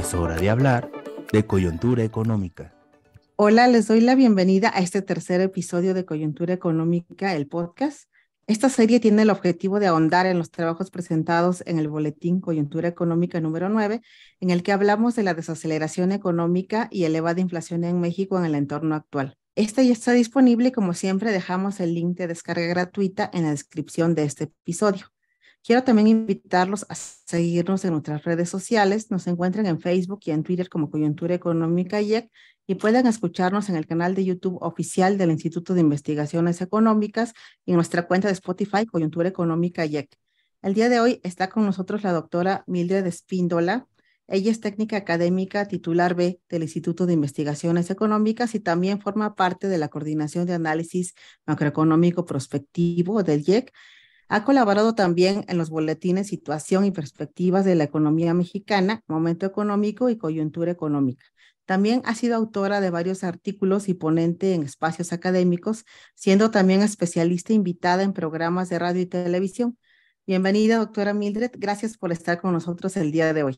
Es hora de hablar de coyuntura económica. Hola, les doy la bienvenida a este tercer episodio de Coyuntura Económica, el podcast. Esta serie tiene el objetivo de ahondar en los trabajos presentados en el Boletín Coyuntura Económica número 9, en el que hablamos de la desaceleración económica y elevada inflación en México en el entorno actual. Esta ya está disponible y como siempre dejamos el link de descarga gratuita en la descripción de este episodio. Quiero también invitarlos a seguirnos en nuestras redes sociales. Nos encuentran en Facebook y en Twitter como Coyuntura Económica IEC y e pueden escucharnos en el canal de YouTube oficial del Instituto de Investigaciones Económicas y en nuestra cuenta de Spotify Coyuntura Económica IEC. El día de hoy está con nosotros la doctora Mildred Espíndola. Ella es técnica académica titular B del Instituto de Investigaciones Económicas y también forma parte de la Coordinación de Análisis Macroeconómico Prospectivo del IEC ha colaborado también en los boletines Situación y Perspectivas de la Economía Mexicana, Momento Económico y Coyuntura Económica. También ha sido autora de varios artículos y ponente en espacios académicos, siendo también especialista invitada en programas de radio y televisión. Bienvenida, doctora Mildred. Gracias por estar con nosotros el día de hoy.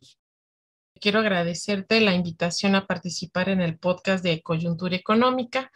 Quiero agradecerte la invitación a participar en el podcast de Coyuntura Económica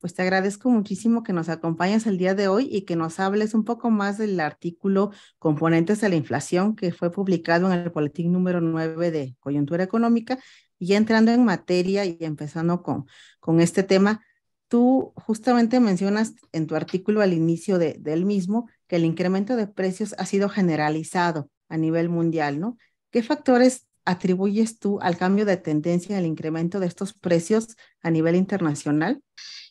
pues te agradezco muchísimo que nos acompañes el día de hoy y que nos hables un poco más del artículo Componentes de la Inflación que fue publicado en el Boletín número 9 de Coyuntura Económica. Y entrando en materia y empezando con, con este tema, tú justamente mencionas en tu artículo al inicio del mismo que el incremento de precios ha sido generalizado a nivel mundial, ¿no? ¿Qué factores atribuyes tú al cambio de tendencia al incremento de estos precios a nivel internacional?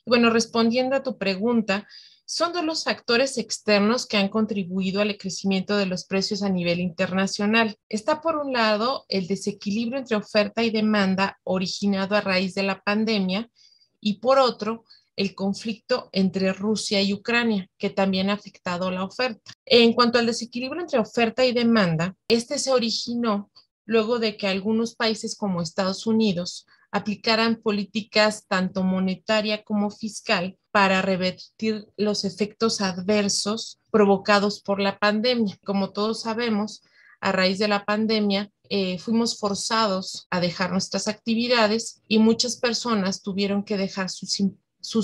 Bueno, respondiendo a tu pregunta, son dos los factores externos que han contribuido al crecimiento de los precios a nivel internacional. Está por un lado el desequilibrio entre oferta y demanda originado a raíz de la pandemia y por otro el conflicto entre Rusia y Ucrania, que también ha afectado la oferta. En cuanto al desequilibrio entre oferta y demanda, este se originó luego de que algunos países como Estados Unidos aplicaran políticas tanto monetaria como fiscal para revertir los efectos adversos provocados por la pandemia. Como todos sabemos, a raíz de la pandemia eh, fuimos forzados a dejar nuestras actividades y muchas personas tuvieron que dejar sus, em-,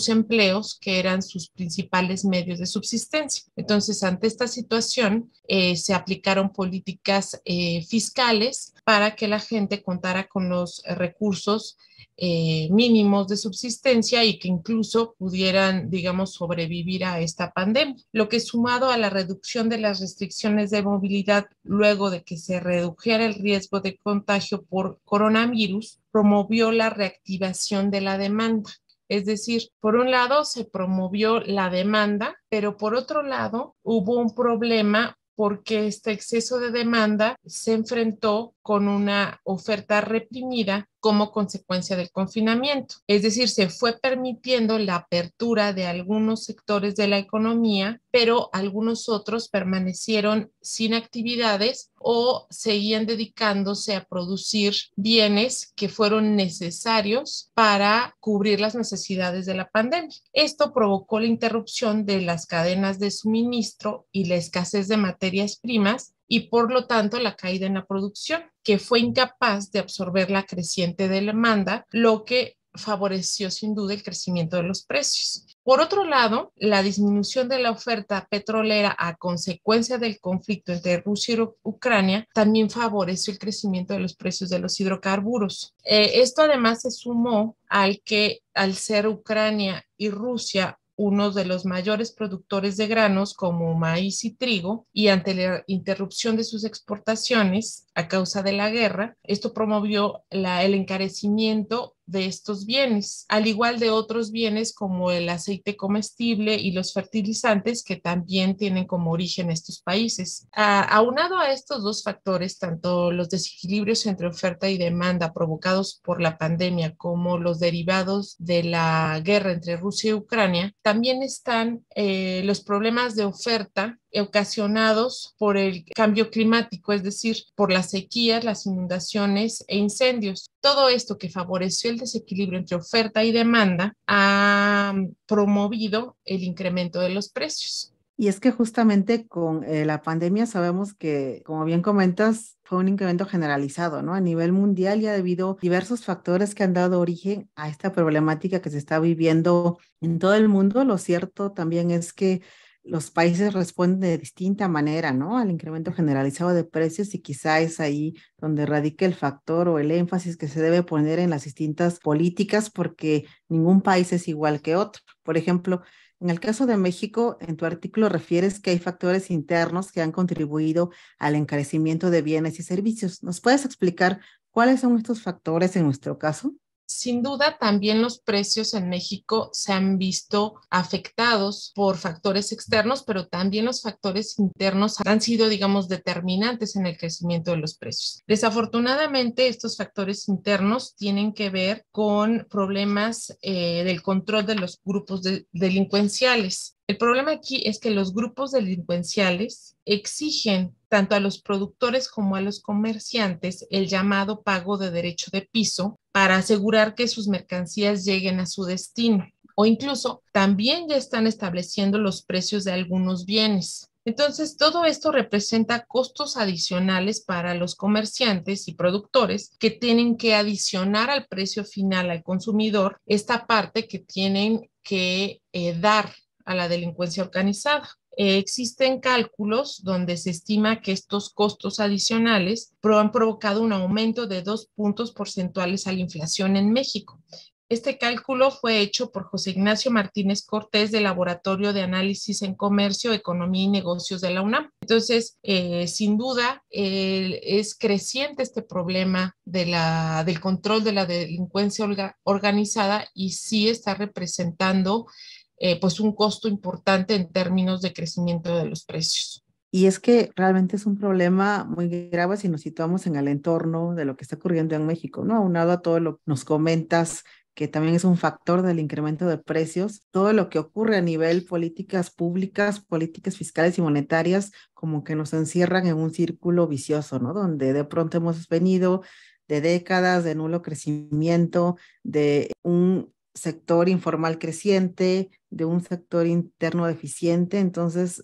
empleos, que eran sus principales medios de subsistencia. Entonces, ante esta situación, eh, se aplicaron políticas eh, fiscales para que la gente contara con los eh, recursos eh, mínimos de subsistencia y que incluso pudieran, digamos, sobrevivir a esta pandemia. Lo que sumado a la reducción de las restricciones de movilidad luego de que se redujera el riesgo de contagio por coronavirus, promovió la reactivación de la demanda. Es decir, por un lado se promovió la demanda, pero por otro lado hubo un problema porque este exceso de demanda se enfrentó con una oferta reprimida como consecuencia del confinamiento. Es decir, se fue permitiendo la apertura de algunos sectores de la economía, pero algunos otros permanecieron sin actividades o seguían dedicándose a producir bienes que fueron necesarios para cubrir las necesidades de la pandemia. Esto provocó la interrupción de las cadenas de suministro y la escasez de materias primas y por lo tanto la caída en la producción, que fue incapaz de absorber la creciente demanda, lo que favoreció sin duda el crecimiento de los precios. Por otro lado, la disminución de la oferta petrolera a consecuencia del conflicto entre Rusia y Ucrania también favoreció el crecimiento de los precios de los hidrocarburos. Eh, esto además se sumó al que al ser Ucrania y Rusia unos de los mayores productores de granos como maíz y trigo, y ante la interrupción de sus exportaciones a causa de la guerra, esto promovió la, el encarecimiento de estos bienes, al igual de otros bienes como el aceite comestible y los fertilizantes que también tienen como origen estos países. Ah, aunado a estos dos factores, tanto los desequilibrios entre oferta y demanda provocados por la pandemia como los derivados de la guerra entre Rusia y Ucrania, también están eh, los problemas de oferta ocasionados por el cambio climático, es decir, por las sequías, las inundaciones e incendios. Todo esto que favoreció el desequilibrio entre oferta y demanda ha promovido el incremento de los precios. Y es que justamente con eh, la pandemia sabemos que, como bien comentas, fue un incremento generalizado, ¿no? A nivel mundial y ha debido diversos factores que han dado origen a esta problemática que se está viviendo en todo el mundo. Lo cierto también es que los países responden de distinta manera, ¿no? Al incremento generalizado de precios y quizá es ahí donde radica el factor o el énfasis que se debe poner en las distintas políticas porque ningún país es igual que otro. Por ejemplo, en el caso de México, en tu artículo refieres que hay factores internos que han contribuido al encarecimiento de bienes y servicios. ¿Nos puedes explicar cuáles son estos factores en nuestro caso? Sin duda, también los precios en México se han visto afectados por factores externos, pero también los factores internos han sido, digamos, determinantes en el crecimiento de los precios. Desafortunadamente, estos factores internos tienen que ver con problemas eh, del control de los grupos delincuenciales. El problema aquí es que los grupos delincuenciales exigen tanto a los productores como a los comerciantes el llamado pago de derecho de piso para asegurar que sus mercancías lleguen a su destino o incluso también ya están estableciendo los precios de algunos bienes. Entonces, todo esto representa costos adicionales para los comerciantes y productores que tienen que adicionar al precio final al consumidor esta parte que tienen que eh, dar a la delincuencia organizada. Eh, existen cálculos donde se estima que estos costos adicionales han provocado un aumento de dos puntos porcentuales a la inflación en México. Este cálculo fue hecho por José Ignacio Martínez Cortés del Laboratorio de Análisis en Comercio, Economía y Negocios de la UNAM. Entonces, eh, sin duda, es creciente este problema del control de la delincuencia organizada y sí está representando eh, pues un costo importante en términos de crecimiento de los precios. Y es que realmente es un problema muy grave si nos situamos en el entorno de lo que está ocurriendo en México, ¿no? Aunado a todo lo que nos comentas, que también es un factor del incremento de precios, todo lo que ocurre a nivel políticas públicas, políticas fiscales y monetarias, como que nos encierran en un círculo vicioso, ¿no? Donde de pronto hemos venido de décadas de nulo crecimiento, de un sector informal creciente, de un sector interno deficiente. Entonces,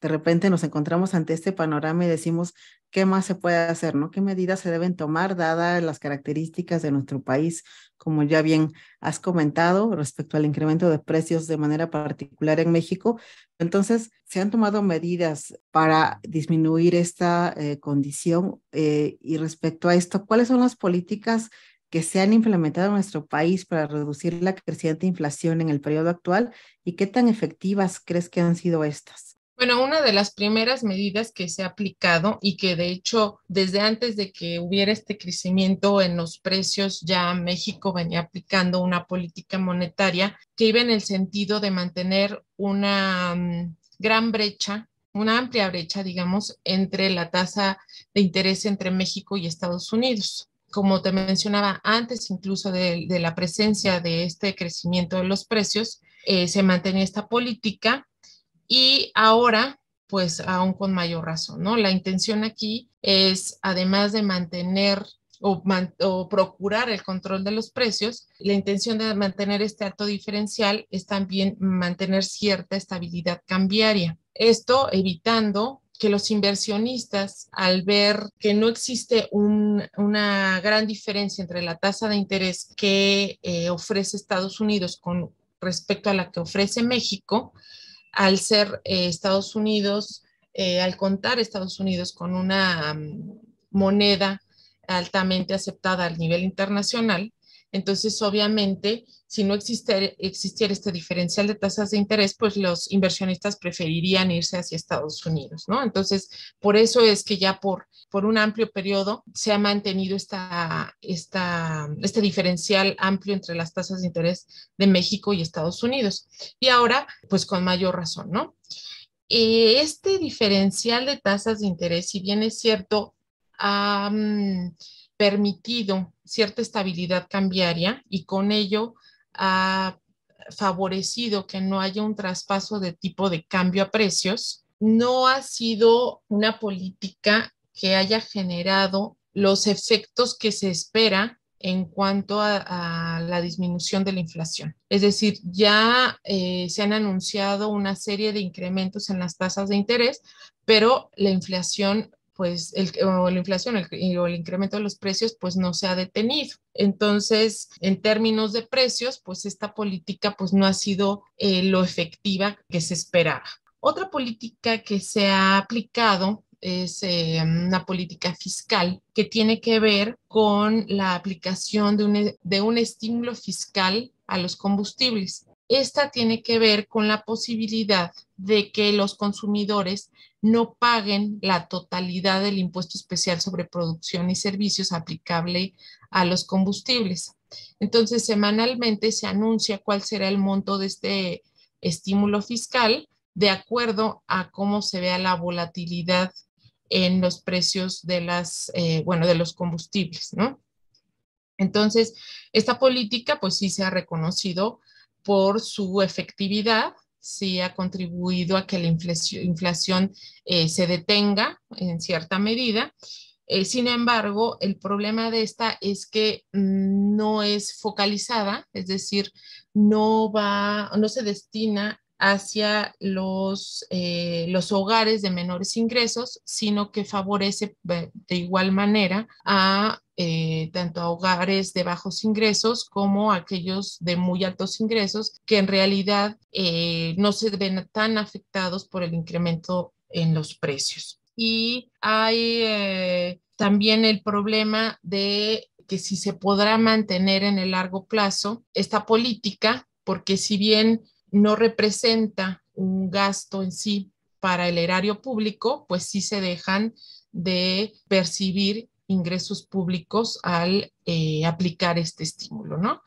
de repente nos encontramos ante este panorama y decimos, ¿qué más se puede hacer? ¿no? ¿Qué medidas se deben tomar dadas las características de nuestro país? Como ya bien has comentado respecto al incremento de precios de manera particular en México. Entonces, ¿se han tomado medidas para disminuir esta eh, condición? Eh, y respecto a esto, ¿cuáles son las políticas que se han implementado en nuestro país para reducir la creciente inflación en el periodo actual y qué tan efectivas crees que han sido estas? Bueno, una de las primeras medidas que se ha aplicado y que de hecho desde antes de que hubiera este crecimiento en los precios, ya México venía aplicando una política monetaria que iba en el sentido de mantener una mm, gran brecha, una amplia brecha, digamos, entre la tasa de interés entre México y Estados Unidos como te mencionaba antes incluso de, la presencia de este crecimiento de los precios, eh, se mantenía esta política y ahora pues aún con mayor razón, ¿no? La intención aquí es, además de mantener o, procurar el control de los precios, la intención de mantener este acto diferencial es también mantener cierta estabilidad cambiaria. Esto evitando que los inversionistas, al ver que no existe una gran diferencia entre la tasa de interés que eh, ofrece Estados Unidos con respecto a la que ofrece México, al ser eh, Estados Unidos, eh, al contar Estados Unidos con una mm, moneda altamente aceptada a nivel internacional, entonces, obviamente, si no existiera este diferencial de tasas de interés, pues los inversionistas preferirían irse hacia Estados Unidos, ¿no? Entonces, por eso es que ya por, por un amplio periodo se ha mantenido esta, esta, este diferencial amplio entre las tasas de interés de México y Estados Unidos. Y ahora, pues con mayor razón, ¿no? Eh, este diferencial de tasas de interés, si bien es cierto, permitido cierta estabilidad cambiaria y con ello ha favorecido que no haya un traspaso de tipo de cambio a precios, no ha sido una política que haya generado los efectos que se espera en cuanto a, la disminución de la inflación. Es decir, ya eh, se han anunciado una serie de incrementos en las tasas de interés, pero la inflación pues el, o la inflación el, o el incremento de los precios pues no se ha detenido. Entonces, en términos de precios, pues esta política pues no ha sido eh, lo efectiva que se esperaba. Otra política que se ha aplicado es eh, una política fiscal que tiene que ver con la aplicación de un, e, de un estímulo fiscal a los combustibles. Esta tiene que ver con la posibilidad de que los consumidores no paguen la totalidad del impuesto especial sobre producción y servicios aplicable a los combustibles. Entonces, semanalmente se anuncia cuál será el monto de este estímulo fiscal de acuerdo a cómo se vea la volatilidad en los precios de las, eh, bueno, de los combustibles, Entonces, esta política, pues sí se ha reconocido por su efectividad sí ha contribuido a que la inflación, eh, se detenga en cierta medida. Eh, sin embargo, el problema de esta es que no es focalizada, es decir, no va, no se destina hacia los, eh, los hogares de menores ingresos, sino que favorece de igual manera a eh, tanto a hogares de bajos ingresos como a aquellos de muy altos ingresos que en realidad eh, no se ven tan afectados por el incremento en los precios. Y hay también el problema de que si se podrá mantener en el largo plazo esta política, porque si bien no representa un gasto en sí para el erario público, pues sí se dejan de percibir ingresos públicos al eh, aplicar este estímulo, ¿no?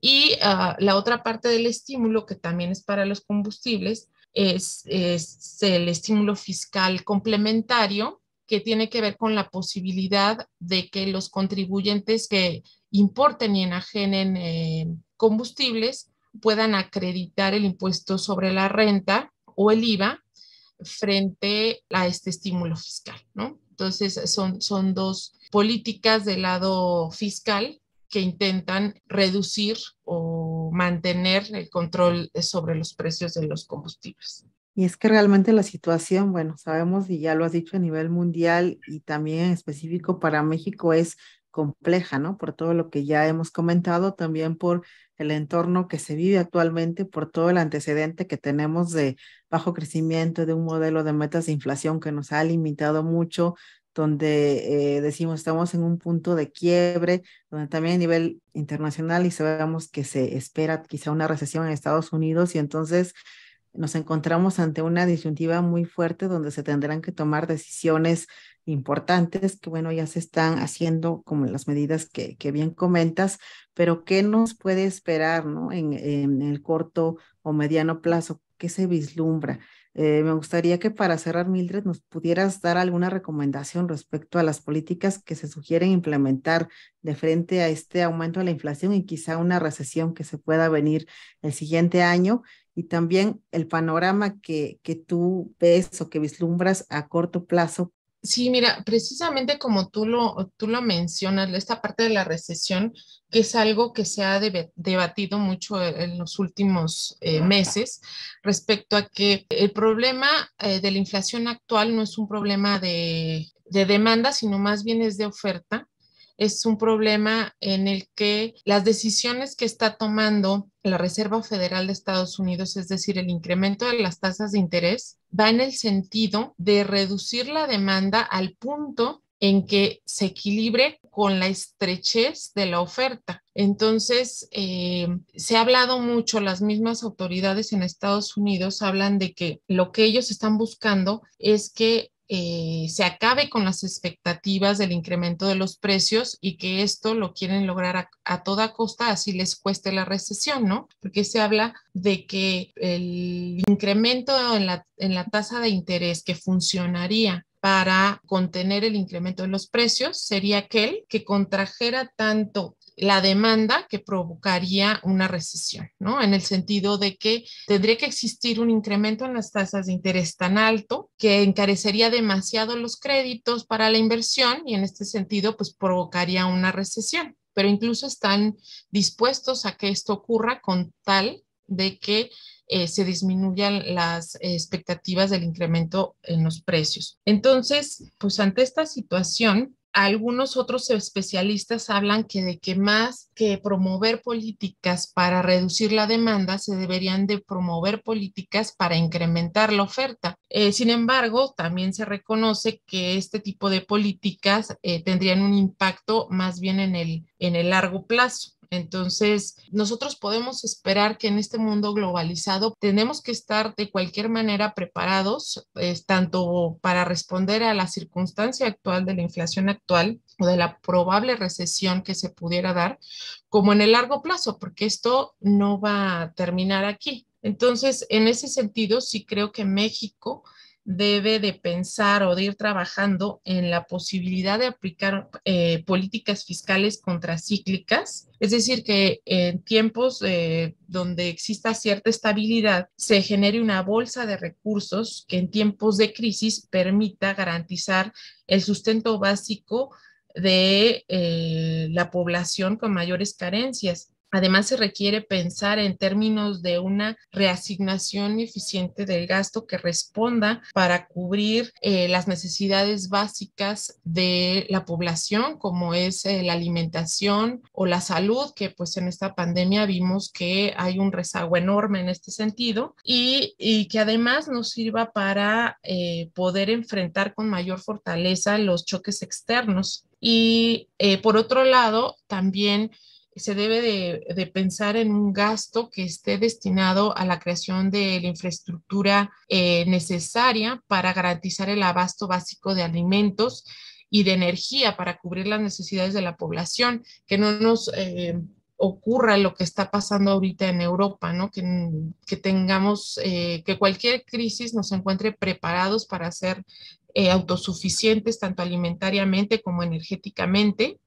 Y ah, la otra parte del estímulo, que también es para los combustibles, es, el estímulo fiscal complementario, que tiene que ver con la posibilidad de que los contribuyentes que importen y enajenen eh, combustibles puedan acreditar el impuesto sobre la renta o el IVA frente a este estímulo fiscal, ¿no? Entonces, son, son dos políticas del lado fiscal que intentan reducir o mantener el control sobre los precios de los combustibles. Y es que realmente la situación, bueno, sabemos y ya lo has dicho a nivel mundial y también específico para México es compleja, ¿no? Por todo lo que ya hemos comentado, también por el entorno que se vive actualmente por todo el antecedente que tenemos de bajo crecimiento, de un modelo de metas de inflación que nos ha limitado mucho, donde eh, decimos estamos en un punto de quiebre, donde también a nivel internacional y sabemos que se espera quizá una recesión en Estados Unidos y entonces nos encontramos ante una disyuntiva muy fuerte donde se tendrán que tomar decisiones importantes que, bueno, ya se están haciendo como las medidas que, que bien comentas, pero ¿qué nos puede esperar, ¿no? En, el corto o mediano plazo, ¿qué se vislumbra? Eh, me gustaría que para cerrar, Mildred, nos pudieras dar alguna recomendación respecto a las políticas que se sugieren implementar de frente a este aumento de la inflación y quizá una recesión que se pueda venir el siguiente año y también el panorama que, que tú ves o que vislumbras a corto plazo Sí, mira, precisamente como tú lo, tú lo mencionas, esta parte de la recesión, que es algo que se ha debatido mucho e, en los últimos eh, meses respecto a que el problema eh, de la inflación actual no es un problema de, de demanda, sino más bien es de oferta es un problema en el que las decisiones que está tomando la Reserva Federal de Estados Unidos, es decir, el incremento de las tasas de interés, va en el sentido de reducir la demanda al punto en que se equilibre con la estrechez de la oferta. Entonces, eh, se ha hablado mucho, las mismas autoridades en Estados Unidos hablan de que lo que ellos están buscando es que eh, se acabe con las expectativas del incremento de los precios y que esto lo quieren lograr a, toda costa, así les cueste la recesión, ¿no? Porque se habla de que el incremento en la, en la tasa de interés que funcionaría para contener el incremento de los precios sería aquel que contrajera tanto la demanda que provocaría una recesión, ¿no? En el sentido de que tendría que existir un incremento en las tasas de interés tan alto que encarecería demasiado los créditos para la inversión y en este sentido, pues provocaría una recesión. Pero incluso están dispuestos a que esto ocurra con tal de que eh, se disminuyan las expectativas del incremento en los precios. Entonces, pues ante esta situación, algunos otros especialistas hablan que de que más que promover políticas para reducir la demanda, se deberían de promover políticas para incrementar la oferta. Eh, sin embargo, también se reconoce que este tipo de políticas eh, tendrían un impacto más bien en el, en el largo plazo. Entonces, nosotros podemos esperar que en este mundo globalizado tenemos que estar de cualquier manera preparados, tanto para responder a la circunstancia actual de la inflación actual o de la probable recesión que se pudiera dar, como en el largo plazo, porque esto no va a terminar aquí. Entonces, en ese sentido, sí creo que México debe de pensar o de ir trabajando en la posibilidad de aplicar eh, políticas fiscales contracíclicas, es decir, que en tiempos eh, donde exista cierta estabilidad, se genere una bolsa de recursos que en tiempos de crisis permita garantizar el sustento básico de eh, la población con mayores carencias. Además, se requiere pensar en términos de una reasignación eficiente del gasto que responda para cubrir eh, las necesidades básicas de la población, como es eh, la alimentación o la salud, que pues en esta pandemia vimos que hay un rezago enorme en este sentido, y, que además nos sirva para eh, poder enfrentar con mayor fortaleza los choques externos. Y por otro lado, también se debe de, pensar en un gasto que esté destinado a la creación de la infraestructura eh, necesaria para garantizar el abasto básico de alimentos y de energía para cubrir las necesidades de la población, que no nos eh, ocurra lo que está pasando ahorita en Europa, Que, tengamos, eh, que cualquier crisis nos encuentre preparados para ser autosuficientes tanto alimentariamente como energéticamente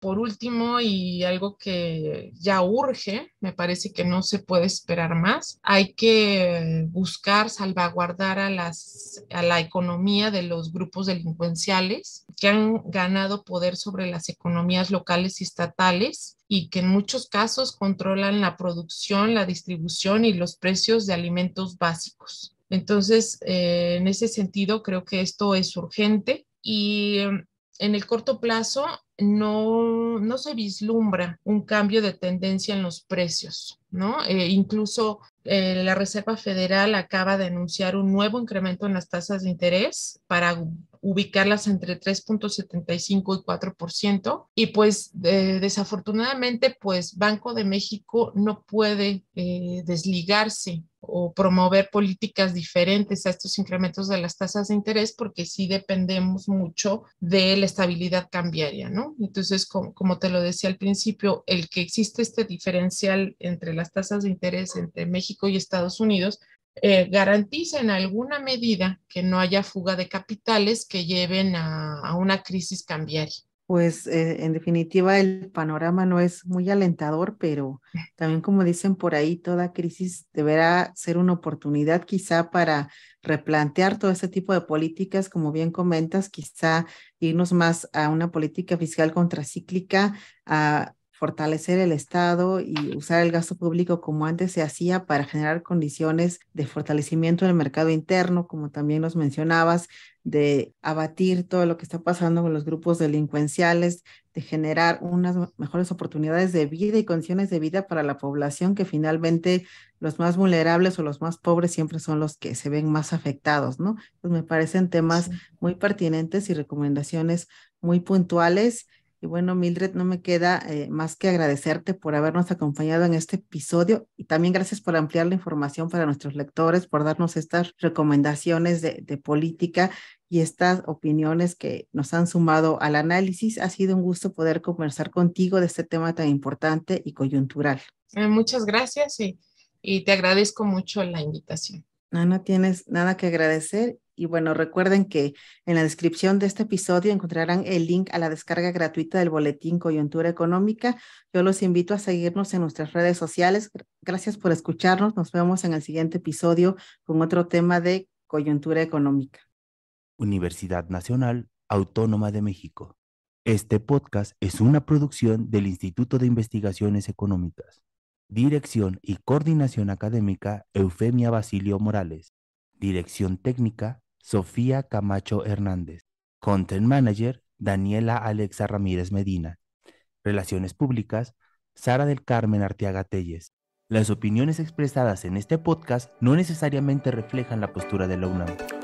por último, y algo que ya urge, me parece que no se puede esperar más, hay que buscar salvaguardar a, las, a la economía de los grupos delincuenciales que han ganado poder sobre las economías locales y estatales y que en muchos casos controlan la producción, la distribución y los precios de alimentos básicos. Entonces, eh, en ese sentido, creo que esto es urgente y em, en el corto plazo no, no se vislumbra un cambio de tendencia en los precios, ¿no? Eh, incluso eh, la Reserva Federal acaba de anunciar un nuevo incremento en las tasas de interés para ubicarlas entre 3.75 y 4%. Y pues eh, desafortunadamente, pues Banco de México no puede desligarse o promover políticas diferentes a estos incrementos de las tasas de interés porque sí dependemos mucho de la estabilidad cambiaria, ¿no? Entonces, como, te lo decía al principio, el que existe este diferencial entre las tasas de interés entre México y Estados Unidos eh, garantiza en alguna medida que no haya fuga de capitales que lleven a una crisis cambiaria pues eh, en definitiva el panorama no es muy alentador, pero también como dicen por ahí, toda crisis deberá ser una oportunidad quizá para replantear todo este tipo de políticas, como bien comentas, quizá irnos más a una política fiscal contracíclica, a fortalecer el Estado y usar el gasto público como antes se hacía para generar condiciones de fortalecimiento del mercado interno, como también nos mencionabas, de abatir todo lo que está pasando con los grupos delincuenciales, de generar unas mejores oportunidades de vida y condiciones de vida para la población, que finalmente los más vulnerables o los más pobres siempre son los que se ven más afectados, ¿no? Pues me parecen temas muy pertinentes y recomendaciones muy puntuales y bueno, Mildred, no me queda eh, más que agradecerte por habernos acompañado en este episodio y también gracias por ampliar la información para nuestros lectores, por darnos estas recomendaciones de, política y estas opiniones que nos han sumado al análisis. Ha sido un gusto poder conversar contigo de este tema tan importante y coyuntural. Eh, muchas gracias y, y te agradezco mucho la invitación. no ¿tienes nada que agradecer? Y bueno, recuerden que en la descripción de este episodio encontrarán el link a la descarga gratuita del boletín Coyuntura Económica. Yo los invito a seguirnos en nuestras redes sociales. Gracias por escucharnos. Nos vemos en el siguiente episodio con otro tema de coyuntura económica. Universidad Nacional Autónoma de México. Este podcast es una producción del Instituto de Investigaciones Económicas. Dirección y Coordinación Académica Eufemia Basilio Morales. Dirección Técnica Sofía Camacho Hernández. Content Manager, Daniela Alexa Ramírez Medina. Relaciones Públicas, Sara del Carmen Arteaga Telles. Las opiniones expresadas en este podcast no necesariamente reflejan la postura de la UNAM.